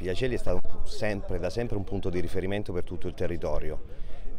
Piacelli è stato sempre, da sempre un punto di riferimento per tutto il territorio.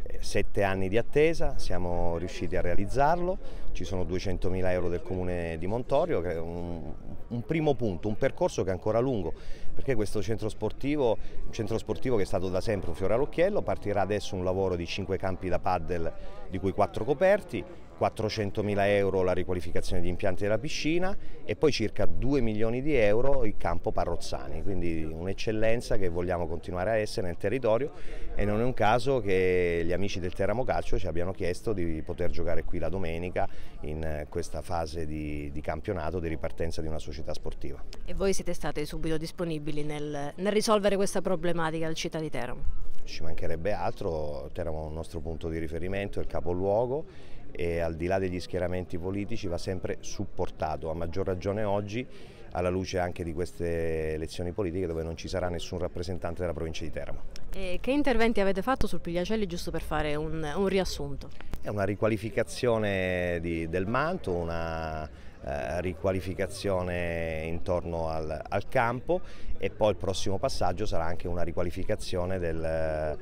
Eh, sette anni di attesa, siamo riusciti a realizzarlo, ci sono 200.000 euro del comune di Montorio, che è un, un, primo punto, un percorso che è ancora lungo, perché questo centro sportivo, centro sportivo che è stato da sempre un fiore all'occhiello, partirà adesso un lavoro di cinque campi da paddle di cui quattro coperti 400.000 euro la riqualificazione di impianti della piscina e poi circa 2 milioni di euro il campo Parrozzani, quindi un'eccellenza che vogliamo continuare a essere nel territorio e non è un caso che gli amici del Teramo Calcio ci abbiano chiesto di poter giocare qui la domenica in questa fase di, di campionato di ripartenza di una società sportiva. E voi siete stati subito disponibili nel, nel risolvere questa problematica al città di Teramo? ci mancherebbe altro, Teramo è un nostro punto di riferimento, è il capoluogo e al di là degli schieramenti politici va sempre supportato, a maggior ragione oggi alla luce anche di queste elezioni politiche dove non ci sarà nessun rappresentante della provincia di Teramo. E che interventi avete fatto sul Pigliacelli giusto per fare un, un riassunto? È una riqualificazione di, del manto, una eh, riqualificazione intorno al, al, campo e poi il prossimo passaggio sarà anche una riqualificazione del, eh,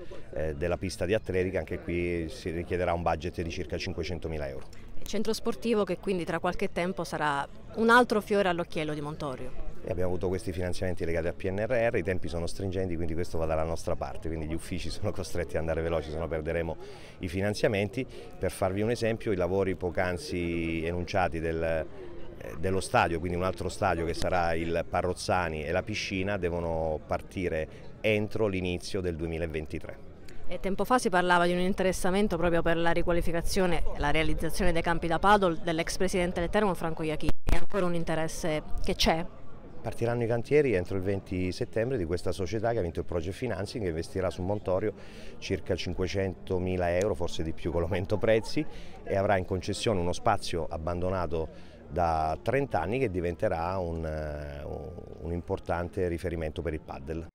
eh della pista di atletica, anche qui si richiederà un budget di circa 500 mila euro. centro sportivo che quindi tra qualche tempo sarà un altro fiore all'occhiello di Montorio e abbiamo avuto questi finanziamenti legati al PNRR, i tempi sono stringenti quindi questo va dalla nostra parte, quindi gli uffici sono costretti ad andare veloci, se no perderemo i finanziamenti. Per farvi un esempio, i lavori poc'anzi enunciati del, eh, dello stadio, quindi un altro stadio che sarà il Parrozzani e la piscina, devono partire entro l'inizio del 2023. E tempo fa si parlava di un interessamento proprio per la riqualificazione e la realizzazione dei campi da paddle dell'ex presidente del Termo Franco Iachini. È ancora un interesse che c'è? Partiranno i cantieri entro il 20 settembre di questa società che ha vinto il project financing e investirà su Montorio circa 500 mila euro, forse di più con l'aumento prezzi e avrà in concessione uno spazio abbandonato da 30 anni che diventerà un, eh, un importante riferimento per il paddle.